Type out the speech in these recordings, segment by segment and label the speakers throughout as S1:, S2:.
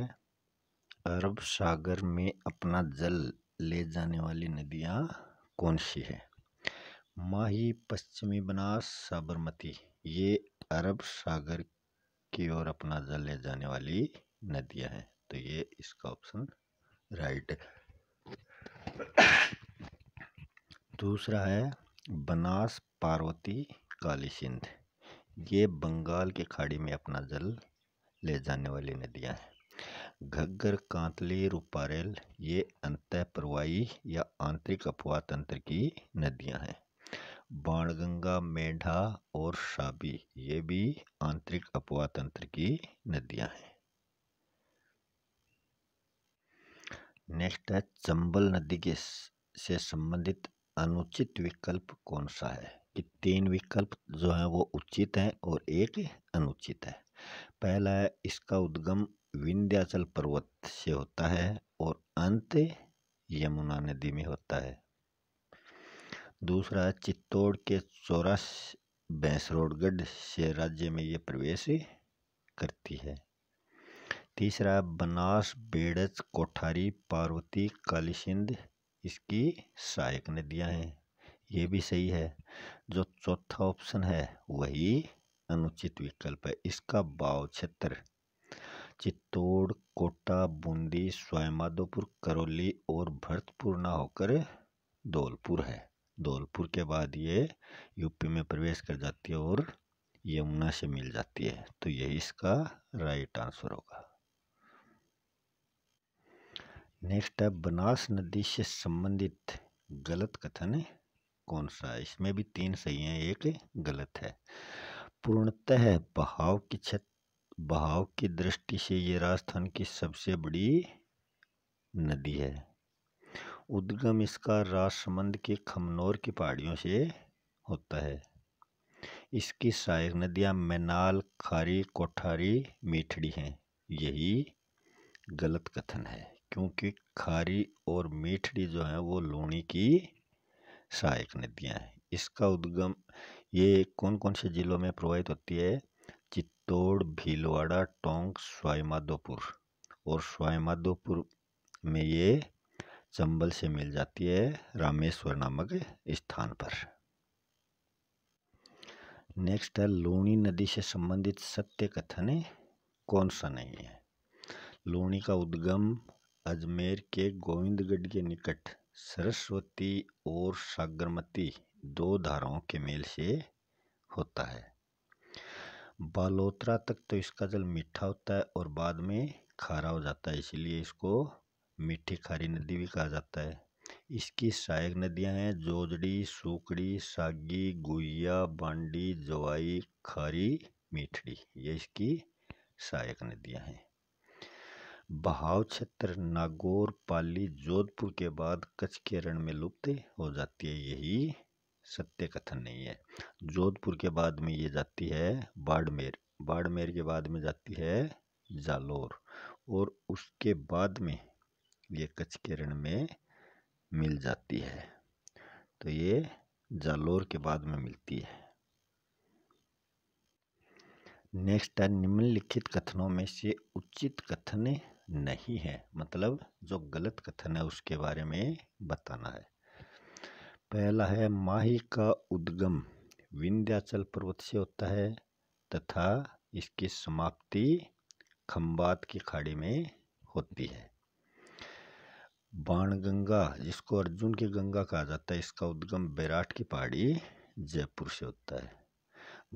S1: अरब सागर में अपना जल ले जाने वाली नदियाँ कौन सी है माही पश्चिमी बनास साबरमती ये अरब सागर की ओर अपना जल ले जाने वाली नदियाँ हैं तो ये इसका ऑप्शन राइट है दूसरा है बनास पार्वती काली सिंध ये बंगाल की खाड़ी में अपना जल ले जाने वाली नदियाँ हैं घग्गर कांतली रूपारेल ये प्रवाही या आंतरिक अपवाह तंत्र की नदियां हैं बाणगंगा मेढा और शाबी ये भी आंतरिक अपवाह तंत्र की नदियां हैं नेक्स्ट है चंबल नदी के से संबंधित अनुचित विकल्प कौन सा है कि तीन विकल्प जो है वो उचित हैं और एक अनुचित है पहला है इसका उद्गम विंध्याचल पर्वत से होता है और अंत यमुना नदी में होता है दूसरा चित्तौड़ के चौरस भैंसरोडगढ़ से राज्य में ये प्रवेश करती है तीसरा बनास बेड़च कोठारी पार्वती कालीसिंध इसकी सहायक नदियां हैं ये भी सही है जो चौथा ऑप्शन है वही अनुचित विकल्प है इसका बाव क्षेत्र चित्तौड़ कोटा बूंदी सवाईमाधोपुर करौली और भरतपुर ना होकर धौलपुर है धौलपुर के बाद ये यूपी में प्रवेश कर जाती है और यमुना से मिल जाती है तो यही इसका राइट आंसर होगा नेक्स्ट है बनास नदी से संबंधित गलत कथन है कौन सा इसमें भी तीन सही हैं एक गलत है पूर्णतः बहाव की छत बहाव की दृष्टि से ये राजस्थान की सबसे बड़ी नदी है उद्गम इसका राजसमंद के खमनौर की पहाड़ियों से होता है इसकी सहायक नदियाँ मैनाल खारी कोठारी मीठड़ी हैं यही गलत कथन है क्योंकि खारी और मीठड़ी जो हैं वो लूणी की सहायक नदियाँ हैं इसका उद्गम ये कौन कौन से ज़िलों में प्रवाहित होती है चित्तौड़ भीलवाड़ा टोंक स्वाईमाधोपुर और स्वाईमाधोपुर में ये चंबल से मिल जाती है रामेश्वर नामक स्थान पर नेक्स्ट है लूणी नदी से संबंधित सत्य कथन कौन सा नहीं है लूणी का उद्गम अजमेर के गोविंदगढ़ के निकट सरस्वती और सागरमती दो धाराओं के मेल से होता है बालोतरा तक तो इसका जल मीठा होता है और बाद में खारा हो जाता है इसलिए इसको मीठी खारी नदी भी कहा जाता है इसकी सहायक नदियां हैं जोजड़ी सूकड़ी सागी गुइया बांडी जवाई खारी मीठड़ी ये इसकी सहायक नदियां हैं बहाव क्षेत्र नागौर पाली जोधपुर के बाद कच्छ के रण में लुप्त हो जाती है यही सत्य कथन नहीं है जोधपुर के बाद में ये जाती है बाड़मेर बाड़मेर के बाद में जाती है जालोर और उसके बाद में ये कच्छ के रण में मिल जाती है तो ये जालोर के बाद में मिलती है नेक्स्ट है निम्नलिखित कथनों में से उचित कथन नहीं है मतलब जो गलत कथन है उसके बारे में बताना है पहला है माही का उद्गम विंध्याचल पर्वत से होता है तथा इसकी समाप्ति खम्बात की खाड़ी में होती है बाणगंगा जिसको अर्जुन की गंगा कहा जाता है इसका उद्गम बैराट की पहाड़ी जयपुर से होता है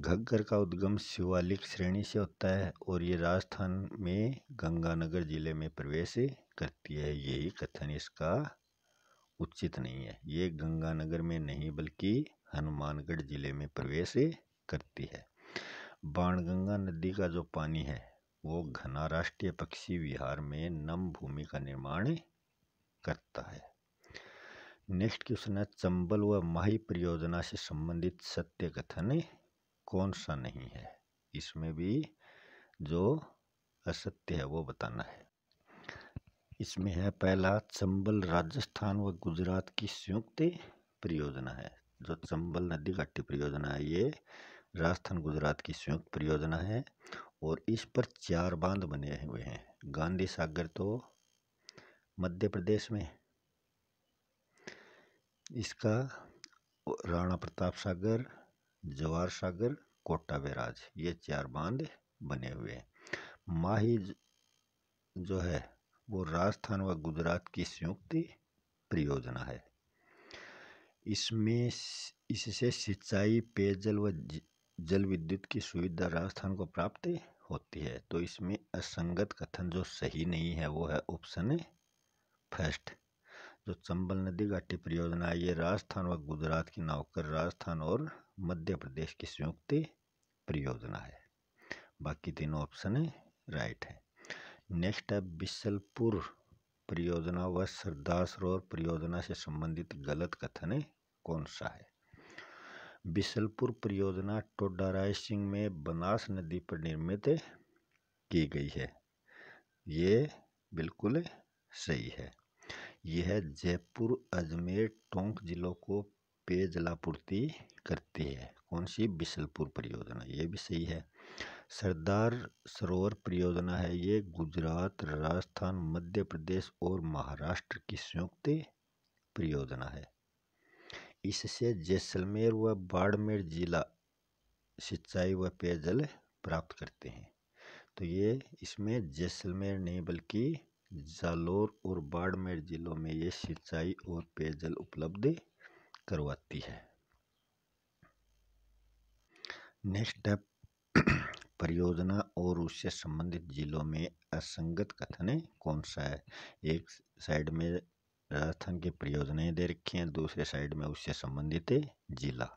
S1: घग्गर का उद्गम शिवालिक श्रेणी से होता है और ये राजस्थान में गंगानगर जिले में प्रवेश करती है यही कथन इसका उचित नहीं है ये गंगानगर में नहीं बल्कि हनुमानगढ़ जिले में प्रवेश करती है बाणगंगा नदी का जो पानी है वो घना राष्ट्रीय पक्षी विहार में नम भूमि का निर्माण करता है नेक्स्ट क्वेश्चन है चंबल व माही परियोजना से संबंधित सत्य कथन कौन सा नहीं है इसमें भी जो असत्य है वो बताना है इसमें है पहला चंबल राजस्थान व गुजरात की संयुक्त परियोजना है जो चंबल नदी घाटी परियोजना है ये राजस्थान गुजरात की संयुक्त परियोजना है और इस पर चार बांध बने हुए हैं गांधी सागर तो मध्य प्रदेश में इसका राणा प्रताप सागर जवाहर सागर कोटा बैराज ये चार बांध बने हुए हैं माही जो है वो राजस्थान व गुजरात की संयुक्त परियोजना है इसमें इससे सिंचाई पेयजल व जल विद्युत की सुविधा राजस्थान को प्राप्त होती है तो इसमें असंगत कथन जो सही नहीं है वो है ऑप्शन फर्स्ट जो चंबल नदी घाटी परियोजना है ये राजस्थान व गुजरात की नौकर राजस्थान और मध्य प्रदेश की संयुक्त परियोजना है बाकी तीनों ऑप्शन राइट है नेक्स्ट है बिसलपुर परियोजना व सरदार सरोवर परियोजना से संबंधित गलत कथन कौन सा है बिसलपुर परियोजना टोडा राय सिंह में बनास नदी पर निर्मित की गई है ये बिल्कुल सही है यह जयपुर अजमेर टोंक जिलों को पेयजलापूर्ति करती है कौन सी बिसलपुर परियोजना ये भी सही है सरदार सरोवर परियोजना है ये गुजरात राजस्थान मध्य प्रदेश और महाराष्ट्र की संयुक्त परियोजना है इससे जैसलमेर व बाड़मेर जिला सिंचाई व पेयजल प्राप्त करते हैं तो ये इसमें जैसलमेर नहीं बल्कि जालोर और बाड़मेर जिलों में ये सिंचाई और पेयजल उपलब्ध करवाती है नेक्स्ट स्टेप परियोजना और उससे संबंधित जिलों में असंगत कथन कौन सा है एक साइड में राजस्थान की परियोजनाएं दे रखी हैं दूसरे साइड में उससे संबंधित जिला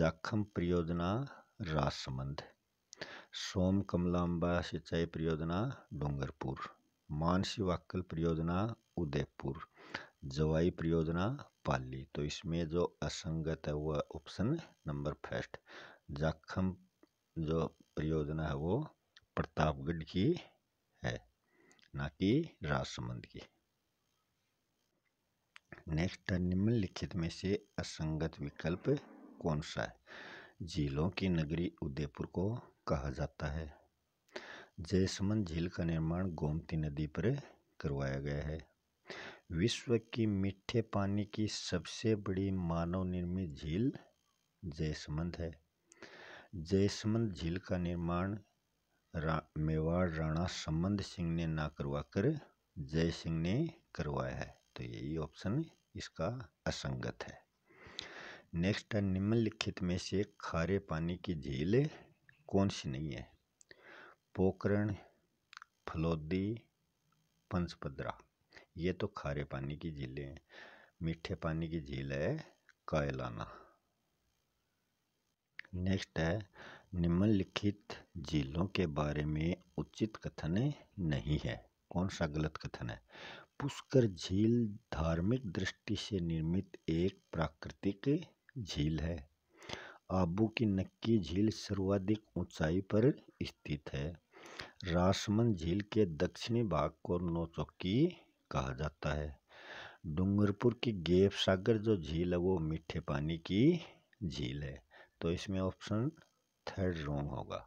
S1: जाखम परियोजना राजसमंद सोम कमलाम्बा सिंचाई परियोजना डूंगरपुर मानसी वाकल परियोजना उदयपुर जवाई परियोजना पाली तो इसमें जो असंगत है वह ऑप्शन नंबर फर्स्ट जाखम जो परियोजना है वो प्रतापगढ़ की है ना कि राजसमंद की नेक्स्ट निम्नलिखित में से असंगत विकल्प कौन सा है झीलों की नगरी उदयपुर को कहा जाता है जयसमंद झील का निर्माण गोमती नदी पर करवाया गया है विश्व की मीठे पानी की सबसे बड़ी मानव निर्मित झील जयसमंद है जयसमंद झील का निर्माण रा, मेवाड़ राणा संबंध सिंह ने ना करवा कर जय सिंह ने करवाया है तो यही ऑप्शन इसका असंगत है नेक्स्ट है निम्नलिखित में से खारे पानी की झील कौन सी नहीं है पोकरण फलोदी पंचपद्रा ये तो खारे पानी की झीलें हैं मीठे पानी की झील है कायलाना नेक्स्ट है निम्नलिखित जिलों के बारे में उचित कथन नहीं है कौन सा गलत कथन है पुष्कर झील धार्मिक दृष्टि से निर्मित एक प्राकृतिक झील है आबू की नक्की झील सर्वाधिक ऊंचाई पर स्थित है रासमन झील के दक्षिणी भाग को नौचौकी कहा जाता है डूंगरपुर की गेप सागर जो झील है वो मीठे पानी की झील है तो इसमें ऑप्शन थर्ड रोंग होगा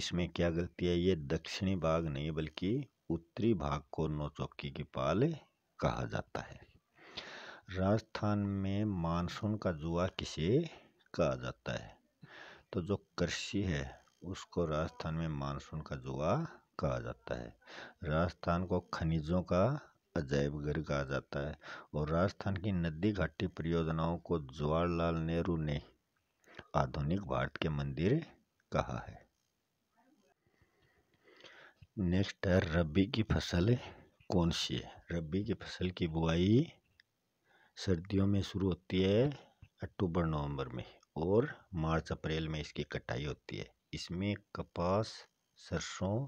S1: इसमें क्या गलती है ये दक्षिणी भाग नहीं बल्कि उत्तरी भाग को नौ चौकी की पाल कहा जाता है राजस्थान में मानसून का जुआ किसे कहा जाता है तो जो कृषि है उसको राजस्थान में मानसून का जुआ कहा जाता है राजस्थान को खनिजों का अजैब घर कहा जाता है और राजस्थान की नदी घाटी परियोजनाओं को जवाहरलाल नेहरू ने आधुनिक भारत के मंदिर कहा है नेक्स्ट है रबी की फसल कौन सी है रबी की फसल की बुआई सर्दियों में शुरू होती है अक्टूबर नवंबर में और मार्च अप्रैल में इसकी कटाई होती है इसमें कपास सरसों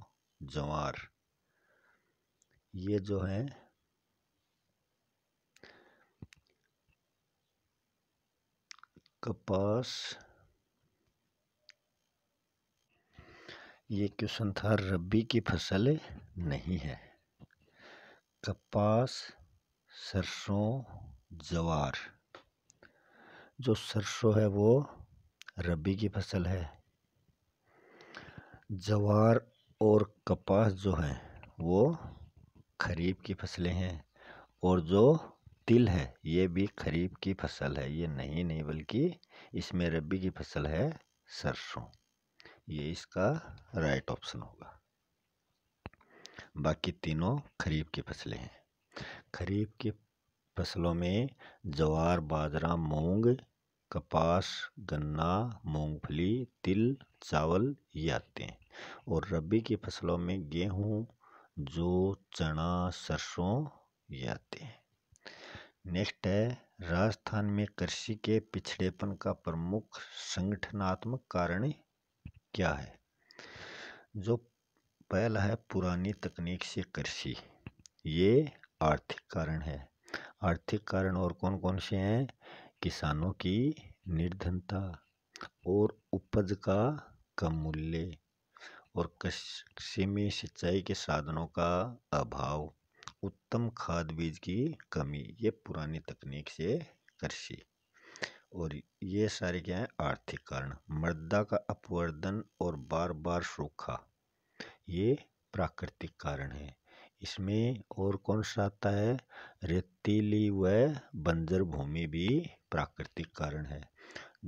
S1: जवार ये जो है कपास ये क्वेश्चन था रबी की फसल नहीं है कपास सरसों जवार जो सरसों है वो रबी की फसल है जवार और कपास जो है वो खरीफ की फसलें हैं और जो तिल है ये भी खरीफ की फसल है ये नहीं नहीं बल्कि इसमें रबी की फसल है सरसों ये इसका राइट ऑप्शन होगा बाकी तीनों खरीफ की फसलें हैं खरीफ की फसलों में जवार बाजरा मूंग कपास गन्ना मूंगफली तिल चावल ये आते हैं और रबी की फसलों में गेहूँ जो चना सरसों ये आते हैं नेक्स्ट है राजस्थान में कृषि के पिछड़ेपन का प्रमुख संगठनात्मक कारण क्या है जो पहला है पुरानी तकनीक से कृषि ये आर्थिक कारण है आर्थिक कारण और कौन कौन से हैं किसानों की निर्धनता और उपज का कम मूल्य और कृषि में सिंचाई के साधनों का अभाव उत्तम खाद बीज की कमी ये पुरानी तकनीक से कृषि और ये सारे क्या हैं आर्थिक कारण मृदा का अपवर्धन और बार बार सूखा ये प्राकृतिक कारण है इसमें और कौन सा आता है रेतीली व बंजर भूमि भी प्राकृतिक कारण है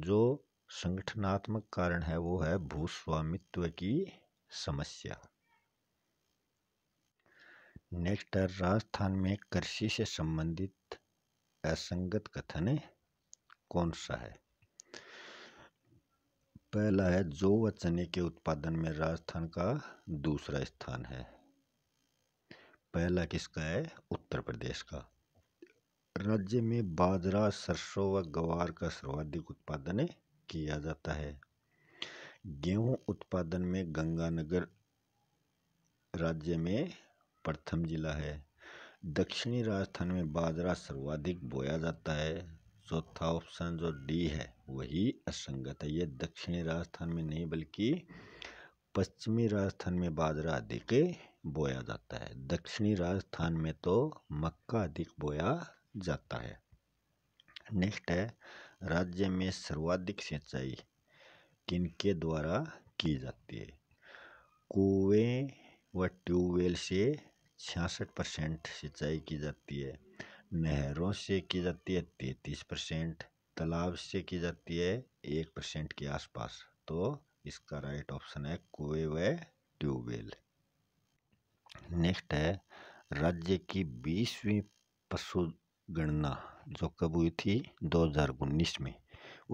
S1: जो संगठनात्मक कारण है वो है भूस्वामित्व की समस्या नेक्स्ट है राजस्थान में कृषि से संबंधित असंगत कथन कौन सा है पहला है जो व चने के उत्पादन में राजस्थान का दूसरा स्थान है पहला किसका है उत्तर प्रदेश का राज्य में बाजरा सरसों व गवार का सर्वाधिक उत्पादन किया जाता है गेहूं उत्पादन में गंगानगर राज्य में प्रथम जिला है दक्षिणी राजस्थान में बाजरा सर्वाधिक बोया जाता है चौथा ऑप्शन जो डी है वही असंगत है ये दक्षिणी राजस्थान में नहीं बल्कि पश्चिमी राजस्थान में बाजरा अधिक बोया जाता है दक्षिणी राजस्थान में तो मक्का अधिक बोया जाता है नेक्स्ट है राज्य में सर्वाधिक सिंचाई किनके द्वारा की जाती है कुएं व ट्यूबवेल से छियासठ परसेंट सिंचाई की जाती है नहरों से की जाती है तैतीस परसेंट तालाब से की जाती है एक परसेंट के आसपास तो इसका राइट ऑप्शन है कुएं व ट्यूबवेल नेक्स्ट है राज्य की बीसवीं पशु गणना जो कब हुई थी 2019 में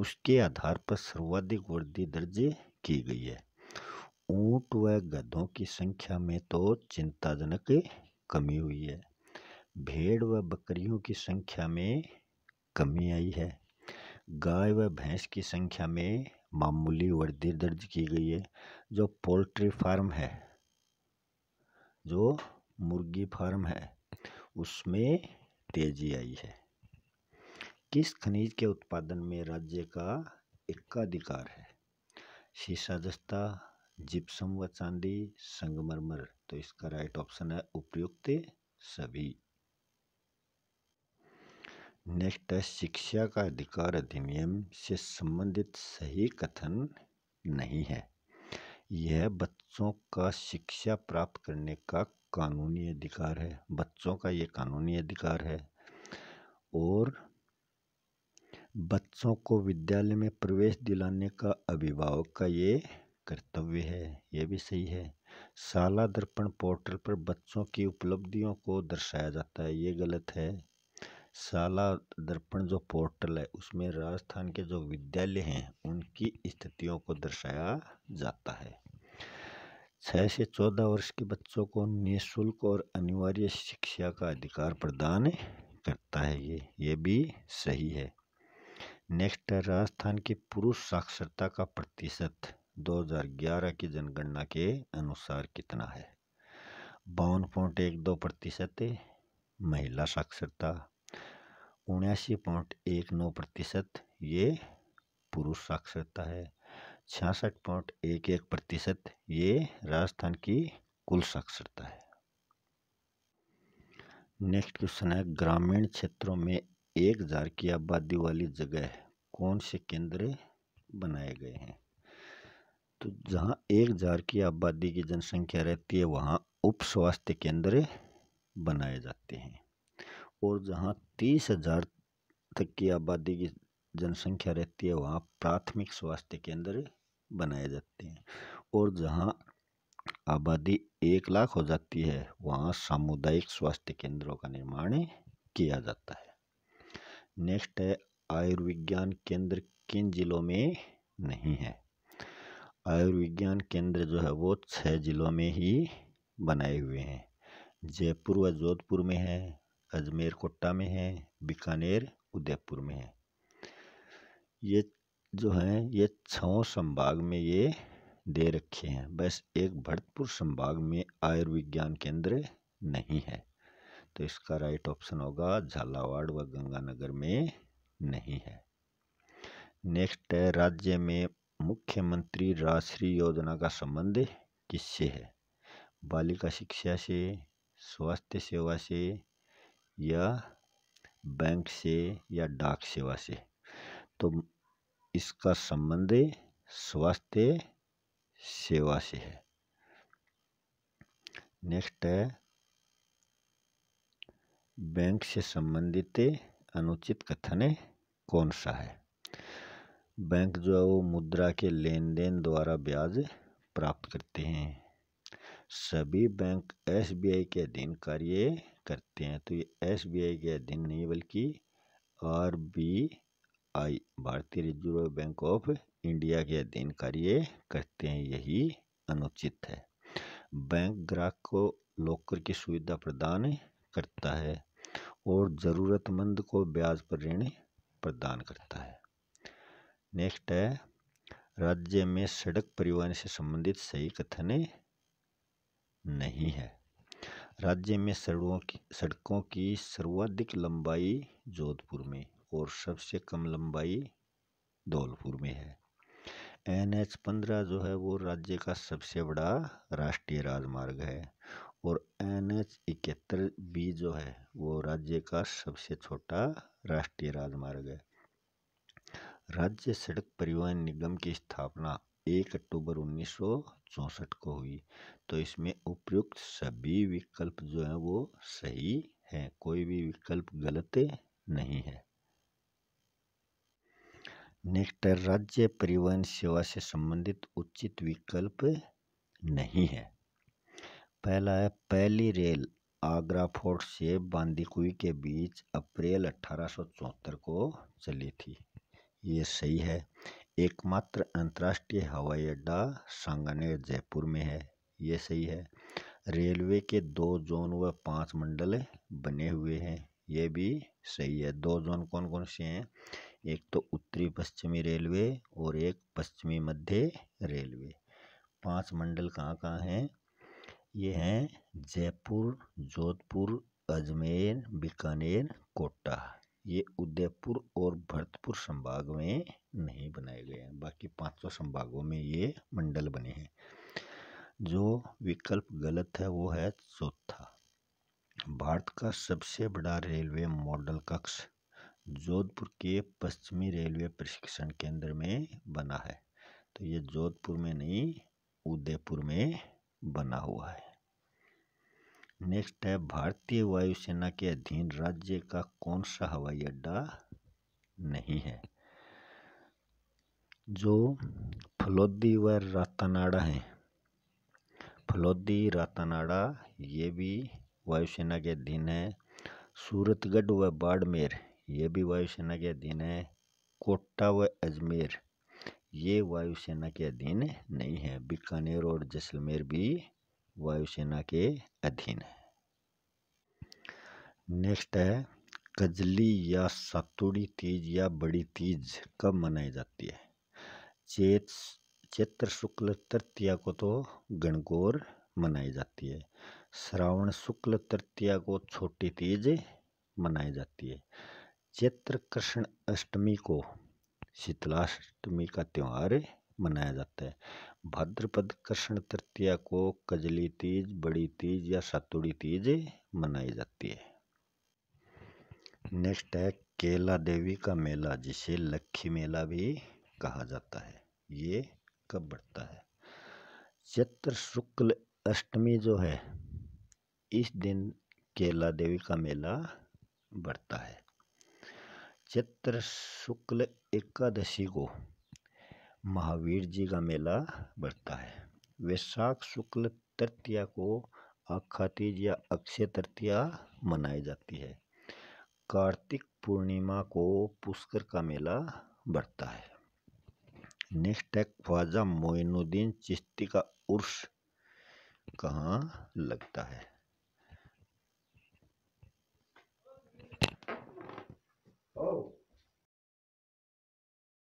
S1: उसके आधार पर सर्वाधिक वृद्धि दर्ज की गई है ऊंट व गधों की संख्या में तो चिंताजनक कमी हुई है भेड़ व बकरियों की संख्या में कमी आई है गाय व भैंस की संख्या में मामूली वृद्धि दर्ज की गई है जो पोल्ट्री फार्म है जो मुर्गी फार्म है उसमें तेजी आई है किस खनिज के उत्पादन में राज्य का एकाधिकार है शीशा जस्ता जिप्सम व चांदी संगमरमर तो इसका राइट ऑप्शन है उपयुक्त सभी नेक्स्ट है शिक्षा का अधिकार अधिनियम से संबंधित सही कथन नहीं है यह बच्चों का शिक्षा प्राप्त करने का कानूनी अधिकार है बच्चों का ये कानूनी अधिकार है और बच्चों को विद्यालय में प्रवेश दिलाने का अभिभावक का ये कर्तव्य है ये भी सही है शाला दर्पण पोर्टल पर बच्चों की उपलब्धियों को दर्शाया जाता है ये गलत है शाला दर्पण जो पोर्टल है उसमें राजस्थान के जो विद्यालय हैं उनकी स्थितियों को दर्शाया जाता है छः से चौदह वर्ष के बच्चों को निःशुल्क और अनिवार्य शिक्षा का अधिकार प्रदान करता है ये ये भी सही है नेक्स्ट है राजस्थान की पुरुष साक्षरता का प्रतिशत 2011 की जनगणना के अनुसार कितना है बावन पॉइंट एक दो प्रतिशत महिला साक्षरता उन्यासी पॉइंट एक नौ प्रतिशत ये पुरुष साक्षरता है छियासठ पॉइंट एक एक प्रतिशत ये राजस्थान की कुल साक्षरता है नेक्स्ट क्वेश्चन है ग्रामीण क्षेत्रों में एक हजार की आबादी वाली जगह कौन से केंद्र बनाए गए हैं तो जहां एक हजार की आबादी की जनसंख्या रहती है वहां उप स्वास्थ्य केंद्र बनाए जाते हैं और जहाँ तीस हजार तक की आबादी की जनसंख्या रहती है वहाँ प्राथमिक स्वास्थ्य केंद्र बनाए जाते हैं और जहाँ आबादी एक लाख हो जाती है वहाँ सामुदायिक स्वास्थ्य केंद्रों का निर्माण किया जाता है नेक्स्ट है आयुर्विज्ञान केंद्र किन जिलों में नहीं है आयुर्विज्ञान केंद्र जो है वो छः जिलों में ही बनाए हुए हैं जयपुर व जोधपुर में है अजमेर कोटा में है बीकानेर उदयपुर में है ये जो हैं ये छः संभाग में ये दे रखे हैं बस एक भरतपुर संभाग में आयुर्विज्ञान केंद्र नहीं है तो इसका राइट ऑप्शन होगा झालावाड़ व गंगानगर में नहीं है नेक्स्ट है राज्य में मुख्यमंत्री राष्ट्रीय योजना का संबंध किससे है बालिका शिक्षा से स्वास्थ्य सेवा से या बैंक से या डाक सेवा से तो इसका संबंध स्वास्थ्य सेवा से है नेक्स्ट है बैंक से संबंधित अनुचित कथन कौन सा है बैंक जो है वो मुद्रा के लेन देन द्वारा ब्याज प्राप्त करते हैं सभी बैंक एसबीआई के अधीन कार्य करते हैं तो ये एस बी आई के अधीन नहीं बल्कि आर बी आई भारतीय रिजर्व बैंक ऑफ इंडिया के अधीन कार्य करते हैं यही अनुचित है बैंक ग्राहक को लॉकर की सुविधा प्रदान करता है और ज़रूरतमंद को ब्याज पर ऋण प्रदान करता है नेक्स्ट है राज्य में सड़क परिवहन से संबंधित सही कथन नहीं है राज्य में सड़कों की सड़कों की सर्वाधिक लंबाई जोधपुर में और सबसे कम लंबाई धौलपुर में है एन एच पंद्रह जो है वो राज्य का सबसे बड़ा राष्ट्रीय राजमार्ग है और एन एच इकहत्तर बी जो है वो राज्य का सबसे छोटा राष्ट्रीय राजमार्ग है राज्य सड़क परिवहन निगम की स्थापना एक अक्टूबर उन्नीस सौ को हुई तो इसमें उपयुक्त सभी विकल्प जो हैं वो सही हैं कोई भी विकल्प गलत नहीं है नेक्स्ट राज्य परिवहन सेवा से संबंधित उचित विकल्प नहीं है पहला है पहली रेल आगरा फोर्ट से बांदीकुई के बीच अप्रैल अठारह को चली थी ये सही है एकमात्र अंतर्राष्ट्रीय हवाई अड्डा सांगानेर जयपुर में है ये सही है रेलवे के दो जोन व पांच मंडल बने हुए हैं ये भी सही है दो जोन कौन कौन से हैं एक तो उत्तरी पश्चिमी रेलवे और एक पश्चिमी मध्य रेलवे पांच मंडल कहाँ कहाँ हैं ये हैं जयपुर जोधपुर अजमेर बीकानेर कोटा ये उदयपुर और भरतपुर संभाग में नहीं बनाए गए हैं बाकी पांचों संभागों में ये मंडल बने हैं जो विकल्प गलत है वो है चौथा भारत का सबसे बड़ा रेलवे मॉडल कक्ष जोधपुर के पश्चिमी रेलवे प्रशिक्षण केंद्र में बना है तो ये जोधपुर में नहीं उदयपुर में बना हुआ है नेक्स्ट है भारतीय वायुसेना के अधीन राज्य का कौन सा हवाई अड्डा नहीं है जो फलोदी व रातानाड़ा है फलोदी रातानाड़ा ये भी वायुसेना के अधीन है सूरतगढ़ व बाड़मेर ये भी वायुसेना के अधीन है कोटा व अजमेर ये वायुसेना के अधीन नहीं है बीकानेर और जैसलमेर भी वायुसेना के अधीन है नेक्स्ट है कजली या सतुड़ी तीज या बड़ी तीज कब मनाई जाती है चेत चैत्र शुक्ल तृतीया को तो गणगौर मनाई जाती है श्रावण शुक्ल तृतीया को छोटी तीज मनाई जाती है चैत्र कृष्ण अष्टमी को शीतलाष्टमी का त्यौहार मनाया जाता है भाद्रपद कृष्ण तृतीया को कजली तीज बड़ी तीज या सतुड़ी तीज मनाई जाती है नेक्स्ट है केला देवी का मेला जिसे लखी मेला भी कहा जाता है ये कब बढ़ता है चैत्र शुक्ल अष्टमी जो है इस दिन केला देवी का मेला बढ़ता है चैत्र शुक्ल एकादशी को महावीर जी का मेला बढ़ता है वैशाख शुक्ल तृतीया को आखातीज या अक्षय तृतीया मनाई जाती है कार्तिक पूर्णिमा को पुष्कर का मेला बढ़ता है नेक्स्ट है ख्वाजा मोइनुद्दीन चिश्ती का उर्स कहाँ लगता है